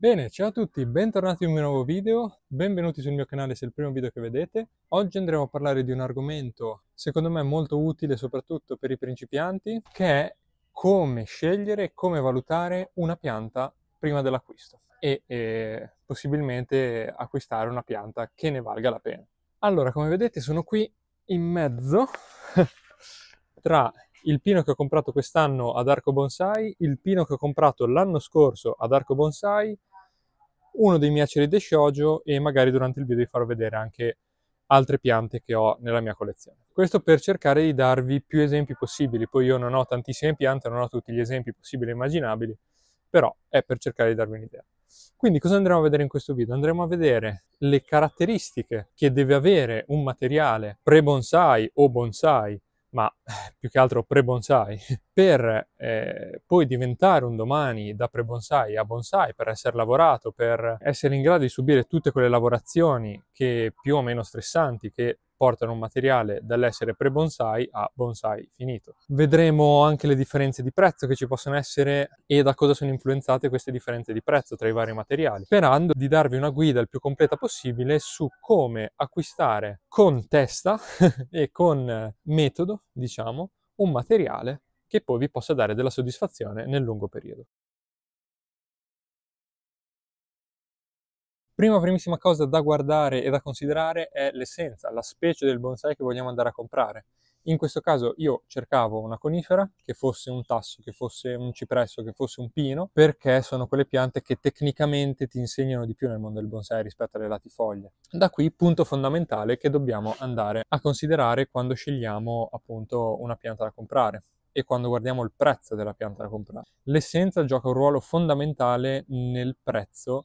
Bene, ciao a tutti, bentornati in un nuovo video, benvenuti sul mio canale se è il primo video che vedete. Oggi andremo a parlare di un argomento secondo me molto utile soprattutto per i principianti, che è come scegliere e come valutare una pianta prima dell'acquisto e eh, possibilmente acquistare una pianta che ne valga la pena. Allora, come vedete sono qui in mezzo tra il pino che ho comprato quest'anno ad Arco Bonsai, il pino che ho comprato l'anno scorso ad Arco Bonsai uno dei miei aceride shoujo e magari durante il video vi farò vedere anche altre piante che ho nella mia collezione. Questo per cercare di darvi più esempi possibili, poi io non ho tantissime piante, non ho tutti gli esempi possibili e immaginabili, però è per cercare di darvi un'idea. Quindi cosa andremo a vedere in questo video? Andremo a vedere le caratteristiche che deve avere un materiale pre-bonsai o bonsai ma più che altro pre-bonsai, per eh, poi diventare un domani da pre-bonsai a bonsai, per essere lavorato, per essere in grado di subire tutte quelle lavorazioni che più o meno stressanti, che portano un materiale dall'essere pre-bonsai a bonsai finito. Vedremo anche le differenze di prezzo che ci possono essere e da cosa sono influenzate queste differenze di prezzo tra i vari materiali, sperando di darvi una guida il più completa possibile su come acquistare con testa e con metodo, diciamo, un materiale che poi vi possa dare della soddisfazione nel lungo periodo. Prima, primissima cosa da guardare e da considerare è l'essenza, la specie del bonsai che vogliamo andare a comprare. In questo caso io cercavo una conifera, che fosse un tasso, che fosse un cipresso, che fosse un pino, perché sono quelle piante che tecnicamente ti insegnano di più nel mondo del bonsai rispetto alle latifoglie. Da qui punto fondamentale che dobbiamo andare a considerare quando scegliamo appunto una pianta da comprare e quando guardiamo il prezzo della pianta da comprare. L'essenza gioca un ruolo fondamentale nel prezzo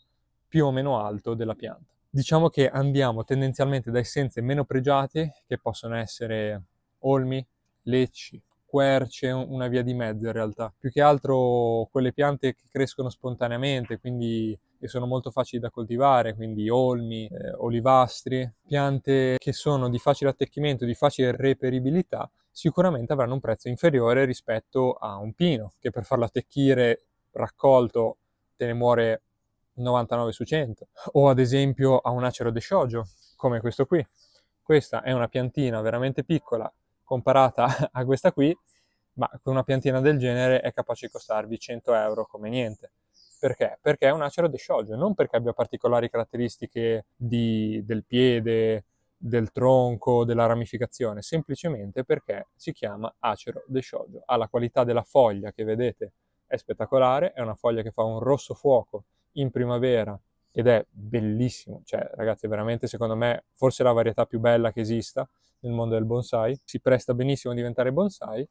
più o meno alto della pianta. Diciamo che andiamo tendenzialmente da essenze meno pregiate, che possono essere olmi, lecci, querce, una via di mezzo in realtà. Più che altro quelle piante che crescono spontaneamente, quindi che sono molto facili da coltivare, quindi olmi, eh, olivastri, piante che sono di facile attecchimento, di facile reperibilità, sicuramente avranno un prezzo inferiore rispetto a un pino, che per farlo attecchire raccolto te ne muore 99 su 100. O ad esempio a un acero de shoujo, come questo qui. Questa è una piantina veramente piccola comparata a questa qui, ma una piantina del genere è capace di costarvi 100 euro come niente. Perché? Perché è un acero de shoujo, non perché abbia particolari caratteristiche di, del piede, del tronco, della ramificazione, semplicemente perché si chiama acero de shoujo. Ha la qualità della foglia che vedete è spettacolare, è una foglia che fa un rosso fuoco in primavera ed è bellissimo, cioè ragazzi veramente secondo me forse la varietà più bella che esista nel mondo del bonsai, si presta benissimo a diventare bonsai,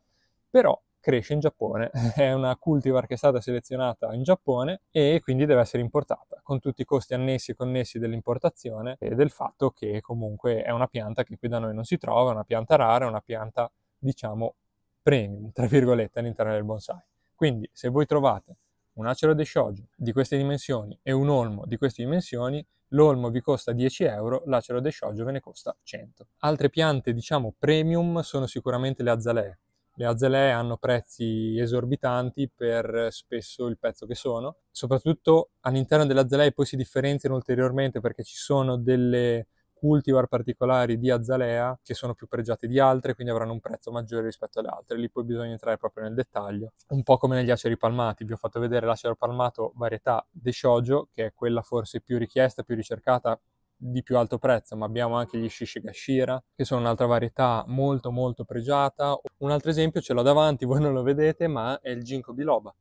però cresce in Giappone, è una cultivar che è stata selezionata in Giappone e quindi deve essere importata, con tutti i costi annessi e connessi dell'importazione e del fatto che comunque è una pianta che qui da noi non si trova, è una pianta rara, è una pianta diciamo premium, tra virgolette, all'interno del bonsai. Quindi se voi trovate un acero di shogio di queste dimensioni e un olmo di queste dimensioni, l'olmo vi costa 10 euro, l'acero di shogio ve ne costa 100. Altre piante, diciamo, premium sono sicuramente le azalee. Le azalee hanno prezzi esorbitanti per spesso il pezzo che sono. Soprattutto all'interno delle azalee poi si differenziano ulteriormente perché ci sono delle cultivar particolari di azalea che sono più pregiate di altre, quindi avranno un prezzo maggiore rispetto alle altre. Lì poi bisogna entrare proprio nel dettaglio. Un po' come negli aceri palmati, vi ho fatto vedere l'acero palmato varietà De Shoujo, che è quella forse più richiesta, più ricercata di più alto prezzo, ma abbiamo anche gli Shishigashira, che sono un'altra varietà molto molto pregiata. Un altro esempio ce l'ho davanti, voi non lo vedete, ma è il Ginkgo biloba,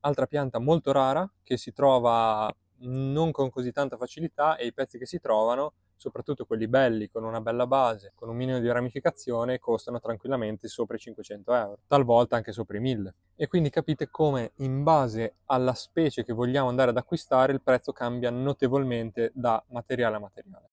altra pianta molto rara che si trova non con così tanta facilità e i pezzi che si trovano soprattutto quelli belli con una bella base, con un minimo di ramificazione, costano tranquillamente sopra i 500 euro, talvolta anche sopra i 1000. E quindi capite come in base alla specie che vogliamo andare ad acquistare il prezzo cambia notevolmente da materiale a materiale.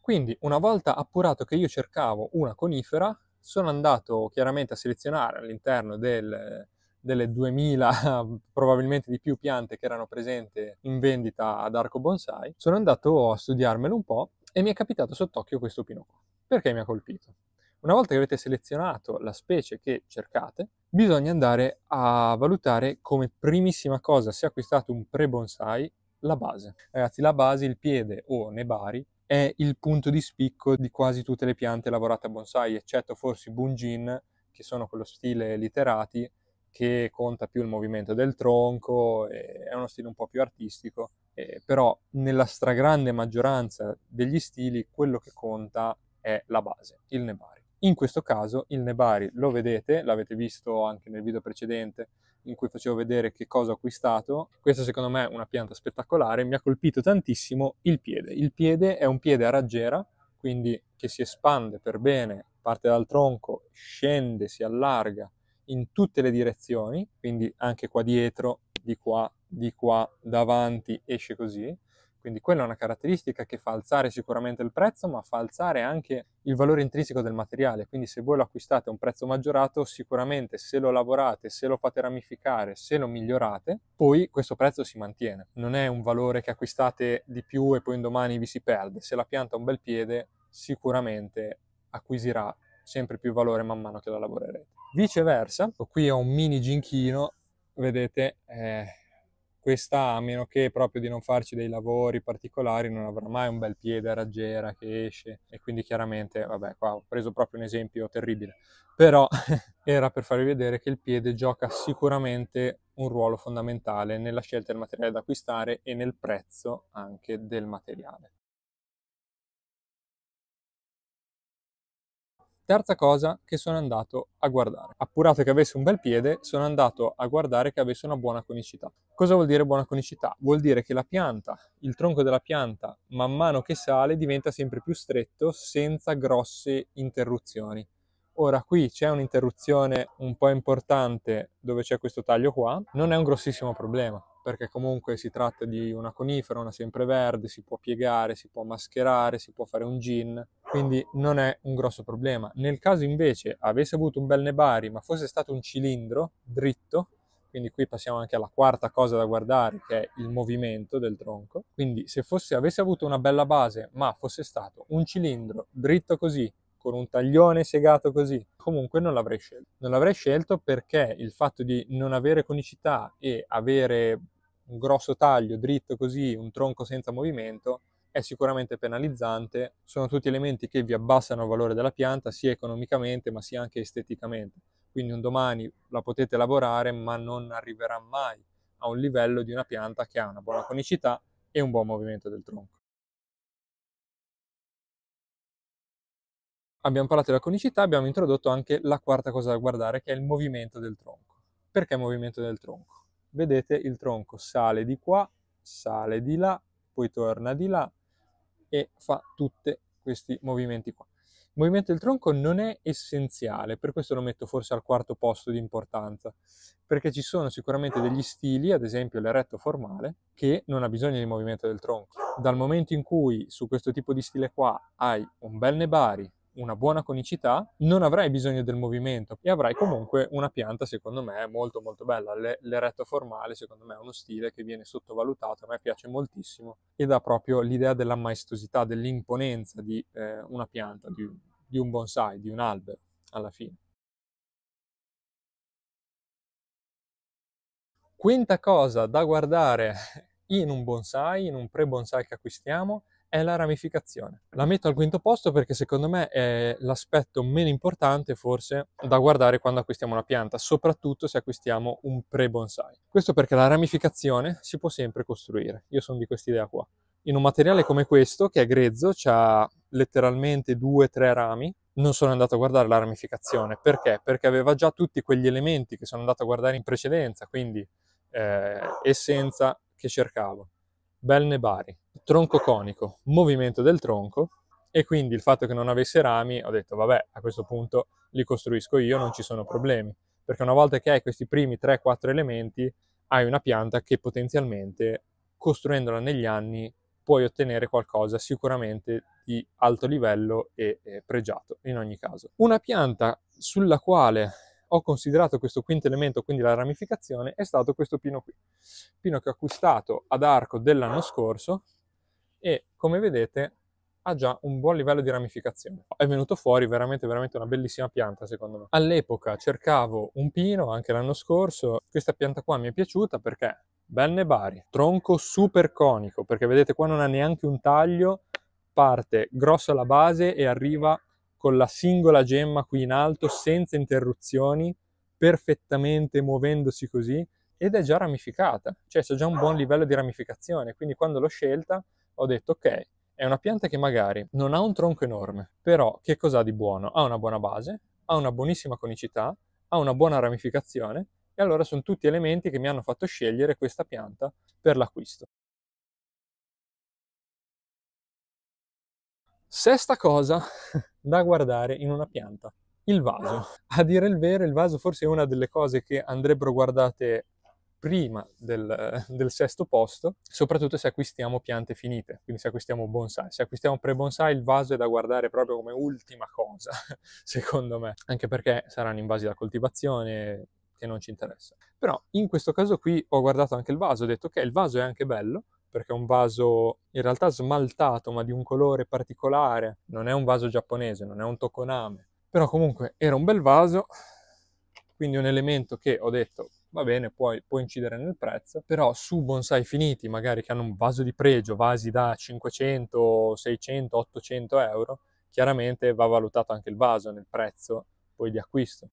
Quindi una volta appurato che io cercavo una conifera, sono andato chiaramente a selezionare all'interno del delle 2000, probabilmente di più piante che erano presenti in vendita ad Arco Bonsai, sono andato a studiarmelo un po' e mi è capitato sott'occhio questo pino qua. Perché mi ha colpito? Una volta che avete selezionato la specie che cercate, bisogna andare a valutare come primissima cosa se acquistate un pre-bonsai la base. Ragazzi, la base, il piede o nebari, è il punto di spicco di quasi tutte le piante lavorate a bonsai, eccetto forse i bungin, che sono quello stile literati, che conta più il movimento del tronco, è uno stile un po' più artistico, eh, però nella stragrande maggioranza degli stili quello che conta è la base, il nebari. In questo caso il nebari lo vedete, l'avete visto anche nel video precedente in cui facevo vedere che cosa ho acquistato. Questa secondo me è una pianta spettacolare, mi ha colpito tantissimo il piede. Il piede è un piede a raggiera, quindi che si espande per bene, parte dal tronco, scende, si allarga, in tutte le direzioni, quindi anche qua dietro, di qua, di qua, davanti, esce così. Quindi quella è una caratteristica che fa alzare sicuramente il prezzo, ma fa alzare anche il valore intrinseco del materiale. Quindi se voi lo acquistate a un prezzo maggiorato, sicuramente se lo lavorate, se lo fate ramificare, se lo migliorate, poi questo prezzo si mantiene. Non è un valore che acquistate di più e poi un domani vi si perde. Se la pianta ha un bel piede, sicuramente acquisirà sempre più valore man mano che la lavorerete. Viceversa, qui ho un mini ginchino, vedete, eh, questa a meno che proprio di non farci dei lavori particolari non avrà mai un bel piede a raggiera che esce e quindi chiaramente, vabbè qua ho preso proprio un esempio terribile, però era per farvi vedere che il piede gioca sicuramente un ruolo fondamentale nella scelta del materiale da acquistare e nel prezzo anche del materiale. Terza cosa che sono andato a guardare. Appurato che avesse un bel piede, sono andato a guardare che avesse una buona conicità. Cosa vuol dire buona conicità? Vuol dire che la pianta, il tronco della pianta, man mano che sale, diventa sempre più stretto senza grosse interruzioni. Ora qui c'è un'interruzione un po' importante dove c'è questo taglio qua, non è un grossissimo problema perché comunque si tratta di una conifera, una sempreverde, si può piegare, si può mascherare, si può fare un gin, quindi non è un grosso problema. Nel caso invece avesse avuto un bel nebari ma fosse stato un cilindro dritto, quindi qui passiamo anche alla quarta cosa da guardare che è il movimento del tronco, quindi se fosse, avesse avuto una bella base ma fosse stato un cilindro dritto così con un taglione segato così. Comunque non l'avrei scelto. Non l'avrei scelto perché il fatto di non avere conicità e avere un grosso taglio dritto così, un tronco senza movimento, è sicuramente penalizzante. Sono tutti elementi che vi abbassano il valore della pianta sia economicamente ma sia anche esteticamente. Quindi un domani la potete lavorare ma non arriverà mai a un livello di una pianta che ha una buona conicità e un buon movimento del tronco. abbiamo parlato della conicità, abbiamo introdotto anche la quarta cosa da guardare, che è il movimento del tronco. Perché movimento del tronco? Vedete, il tronco sale di qua, sale di là, poi torna di là e fa tutti questi movimenti qua. Il movimento del tronco non è essenziale, per questo lo metto forse al quarto posto di importanza, perché ci sono sicuramente degli stili, ad esempio l'eretto formale, che non ha bisogno di movimento del tronco. Dal momento in cui su questo tipo di stile qua hai un bel nebari, una buona conicità, non avrai bisogno del movimento e avrai comunque una pianta, secondo me, molto molto bella. L- l'eretto formale, secondo me, è uno stile che viene sottovalutato, a me piace moltissimo e dà proprio l'idea della maestosità, dell'imponenza di eh, una pianta, di, di un bonsai, di un albero, alla fine. Quinta cosa da guardare in un bonsai, in un pre-bonsai che acquistiamo, è la ramificazione. La metto al quinto posto perché secondo me è l'aspetto meno importante forse da guardare quando acquistiamo una pianta, soprattutto se acquistiamo un pre-bonsai. Questo perché la ramificazione si può sempre costruire. Io sono di quest'idea qua. In un materiale come questo, che è grezzo, ha letteralmente due o tre rami, non sono andato a guardare la ramificazione. Perché? Perché aveva già tutti quegli elementi che sono andato a guardare in precedenza, quindi eh, essenza che cercavo, Belnebari, tronco conico, movimento del tronco e quindi il fatto che non avesse rami, ho detto vabbè, a questo punto li costruisco io, non ci sono problemi, perché una volta che hai questi primi 3-4 elementi, hai una pianta che potenzialmente costruendola negli anni puoi ottenere qualcosa sicuramente di alto livello e, e pregiato in ogni caso. Una pianta sulla quale ho considerato questo quinto elemento, quindi la ramificazione, è stato questo pino qui. Pino che ho acquistato ad arco dell'anno scorso e come vedete ha già un buon livello di ramificazione. È venuto fuori veramente, veramente una bellissima pianta secondo me. All'epoca cercavo un pino, anche l'anno scorso, questa pianta qua mi è piaciuta perché belle bari, tronco super conico, perché vedete qua non ha neanche un taglio, parte grossa la base e arriva con la singola gemma qui in alto senza interruzioni, perfettamente muovendosi così ed è già ramificata, cioè c'è già un buon livello di ramificazione, quindi quando l'ho scelta ho detto ok, è una pianta che magari non ha un tronco enorme, però che cos'ha di buono? Ha una buona base, ha una buonissima conicità, ha una buona ramificazione e allora sono tutti elementi che mi hanno fatto scegliere questa pianta per l'acquisto. Sesta cosa da guardare in una pianta. Il vaso. A dire il vero, il vaso forse è una delle cose che andrebbero guardate prima del, del, sesto posto, soprattutto se acquistiamo piante finite, quindi se acquistiamo bonsai. Se acquistiamo pre-bonsai il vaso è da guardare proprio come ultima cosa, secondo me, anche perché saranno invasi da coltivazione che non ci interessa. Però in questo caso qui ho guardato anche il vaso, ho detto che okay, il vaso è anche bello, perché è un vaso in realtà smaltato ma di un colore particolare, non è un vaso giapponese, non è un tokoname, però comunque era un bel vaso, quindi un elemento che ho detto va bene, puoi, può incidere nel prezzo, però su bonsai finiti, magari che hanno un vaso di pregio, vasi da 500, 600, 800 euro, chiaramente va valutato anche il vaso nel prezzo poi di acquisto.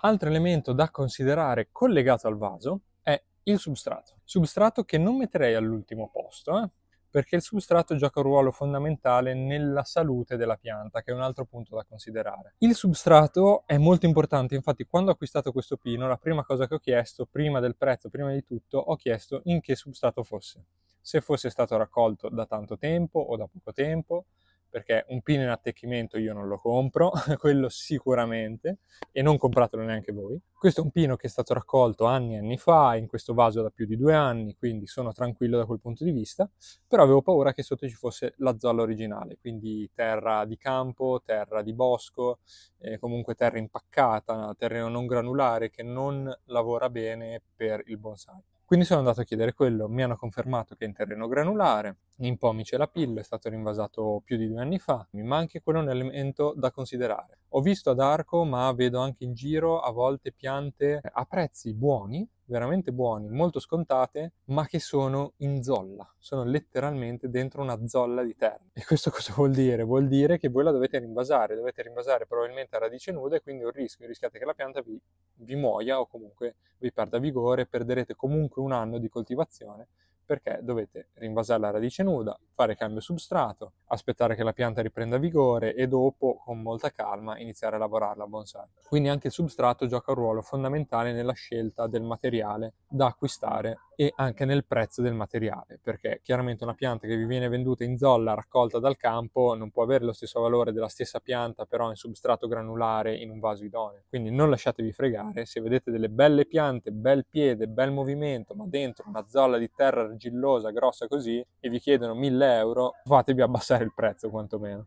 Altro elemento da considerare collegato al vaso è il substrato. Substrato che non metterei all'ultimo posto, eh? perché il substrato gioca un ruolo fondamentale nella salute della pianta, che è un altro punto da considerare. Il substrato è molto importante, infatti quando ho acquistato questo pino, la prima cosa che ho chiesto, prima del prezzo, prima di tutto, ho chiesto in che substrato fosse. Se fosse stato raccolto da tanto tempo o da poco tempo, perché un pin in attecchimento io non lo compro, quello sicuramente, e non compratelo neanche voi. Questo è un pino che è stato raccolto anni e anni fa, in questo vaso da più di due anni, quindi sono tranquillo da quel punto di vista, però avevo paura che sotto ci fosse la zolla originale, quindi terra di campo, terra di bosco, eh, comunque terra impaccata, terreno non granulare che non lavora bene per il bonsai. Quindi sono andato a chiedere quello, mi hanno confermato che è in terreno granulare, in pomice la pillola, è stato rinvasato più di due anni fa, ma anche quello è un elemento da considerare. Ho visto ad Arco, ma vedo anche in giro a volte piante a prezzi buoni, veramente buoni, molto scontate, ma che sono in zolla, sono letteralmente dentro una zolla di terra. E questo cosa vuol dire? Vuol dire che voi la dovete rinvasare, dovete rinvasare probabilmente a radice nuda e quindi è un rischio, rischiate che la pianta vi, vi muoia o comunque vi perda vigore, perderete comunque un anno di coltivazione perché dovete rinvasare la radice nuda, fare cambio substrato, aspettare che la pianta riprenda vigore e dopo, con molta calma, iniziare a lavorarla a bonsai. Quindi anche il substrato gioca un ruolo fondamentale nella scelta del materiale da acquistare e anche nel prezzo del materiale, perché chiaramente una pianta che vi viene venduta in zolla raccolta dal campo non può avere lo stesso valore della stessa pianta però in substrato granulare in un vaso idoneo. Quindi non lasciatevi fregare, se vedete delle belle piante, bel piede, bel movimento, ma dentro una zolla di terra argillosa, grossa così, e vi chiedono 1000 euro, fatevi abbassare il prezzo quantomeno.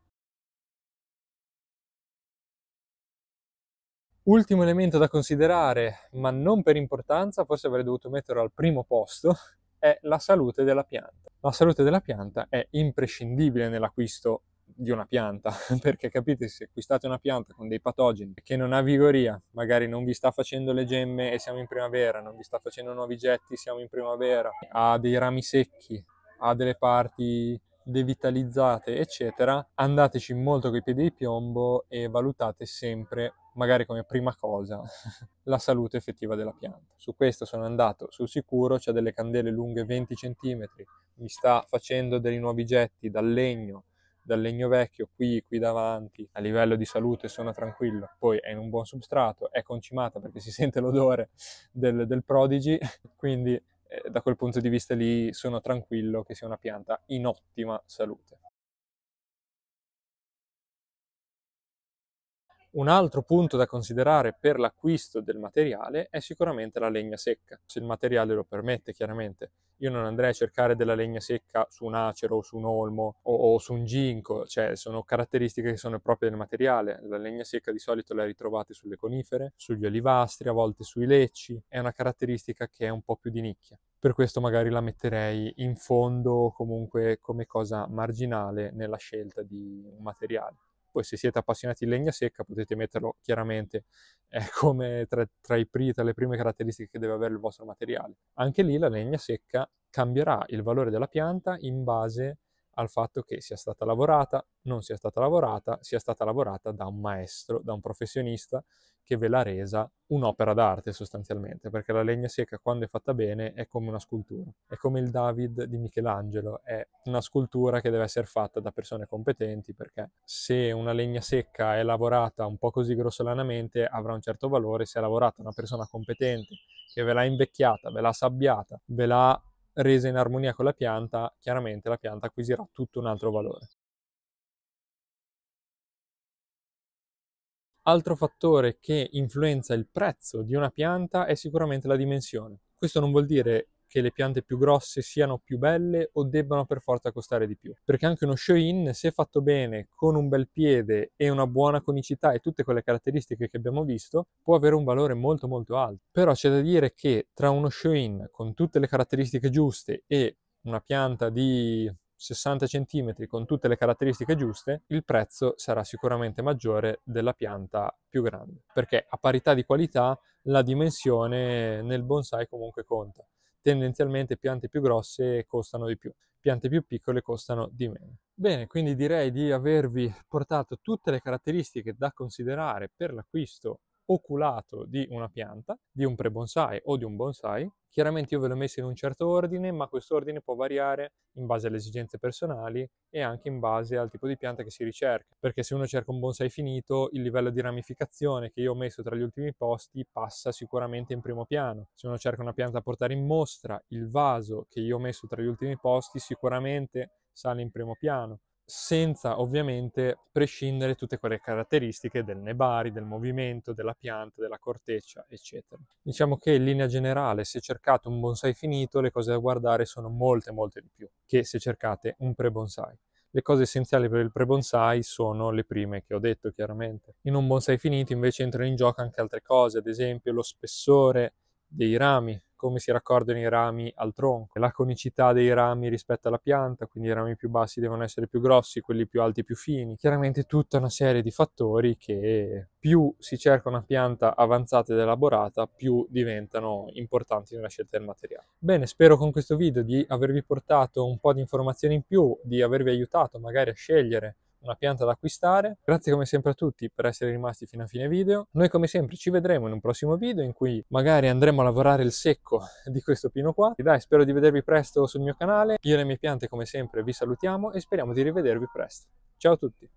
Ultimo elemento da considerare, ma non per importanza, forse avrei dovuto metterlo al primo posto, è la salute della pianta. La salute della pianta è imprescindibile nell'acquisto di una pianta, perché capite se acquistate una pianta con dei patogeni che non ha vigoria, magari non vi sta facendo le gemme e siamo in primavera, non vi sta facendo nuovi getti, siamo in primavera, ha dei rami secchi, ha delle parti devitalizzate, eccetera, andateci molto coi piedi di piombo e valutate sempre, magari come prima cosa, la salute effettiva della pianta. Su questo sono andato sul sicuro, c'è delle candele lunghe 20 cm, mi sta facendo dei nuovi getti dal legno dal legno vecchio qui, qui davanti, a livello di salute sono tranquillo, poi è in un buon substrato, è concimata perché si sente l'odore del, del Prodigy, quindi eh, da quel punto di vista lì sono tranquillo che sia una pianta in ottima salute. Un altro punto da considerare per l'acquisto del materiale è sicuramente la legna secca, se il materiale lo permette chiaramente. Io non andrei a cercare della legna secca su un acero o su un olmo o, o su un ginco, cioè sono caratteristiche che sono proprie del materiale. La legna secca di solito la ritrovate sulle conifere, sugli olivastri, a volte sui lecci, è una caratteristica che è un po' più di nicchia per questo magari la metterei in fondo comunque come cosa marginale nella scelta di un materiale. Poi se siete appassionati di legna secca potete metterlo chiaramente eh, come tra, tra, i, tra le prime caratteristiche che deve avere il vostro materiale. Anche lì la legna secca cambierà il valore della pianta in base al fatto che sia stata lavorata, non sia stata lavorata, sia stata lavorata da un maestro, da un professionista che ve l'ha resa un'opera d'arte sostanzialmente, perché la legna secca quando è fatta bene è come una scultura, è come il David di Michelangelo, è una scultura che deve essere fatta da persone competenti, perché se una legna secca è lavorata un po' così grossolanamente avrà un certo valore, se è lavorata una persona competente che ve l'ha invecchiata, ve l'ha sabbiata, ve l'ha resa in armonia con la pianta, chiaramente la pianta acquisirà tutto un altro valore. Altro fattore che influenza il prezzo di una pianta è sicuramente la dimensione. Questo non vuol dire che le piante più grosse siano più belle o debbano per forza costare di più. Perché anche uno show-in, se fatto bene, con un bel piede e una buona conicità e tutte quelle caratteristiche che abbiamo visto, può avere un valore molto molto alto. Però c'è da dire che tra uno show-in con tutte le caratteristiche giuste e una pianta di 60 cm con tutte le caratteristiche giuste, il prezzo sarà sicuramente maggiore della pianta più grande, perché a parità di qualità la dimensione nel bonsai comunque conta tendenzialmente piante più grosse costano di più, piante più piccole costano di meno. Bene, quindi direi di avervi portato tutte le caratteristiche da considerare per l'acquisto oculato di una pianta, di un pre-bonsai o di un bonsai. Chiaramente io ve l'ho messo in un certo ordine, ma questo ordine può variare in base alle esigenze personali e anche in base al tipo di pianta che si ricerca. Perché se uno cerca un bonsai finito, il livello di ramificazione che io ho messo tra gli ultimi posti passa sicuramente in primo piano. Se uno cerca una pianta da portare in mostra, il vaso che io ho messo tra gli ultimi posti sicuramente sale in primo piano senza ovviamente prescindere tutte quelle caratteristiche del nebari, del movimento, della pianta, della corteccia, eccetera. Diciamo che in linea generale, se cercate un bonsai finito, le cose da guardare sono molte molte di più che se cercate un pre-bonsai. Le cose essenziali per il pre-bonsai sono le prime che ho detto chiaramente. In un bonsai finito invece entrano in gioco anche altre cose, ad esempio lo spessore dei rami, come si raccordano i rami al tronco, la conicità dei rami rispetto alla pianta, quindi i rami più bassi devono essere più grossi, quelli più alti più fini. Chiaramente tutta una serie di fattori che più si cerca una pianta avanzata ed elaborata, più diventano importanti nella scelta del materiale. Bene, spero con questo video di avervi portato un po' di informazioni in più, di avervi aiutato magari a scegliere una pianta da acquistare. Grazie come sempre a tutti per essere rimasti fino a fine video. Noi come sempre ci vedremo in un prossimo video in cui magari andremo a lavorare il secco di questo pino qua. dai, spero di vedervi presto sul mio canale. Io e le mie piante come sempre vi salutiamo e speriamo di rivedervi presto. Ciao a tutti!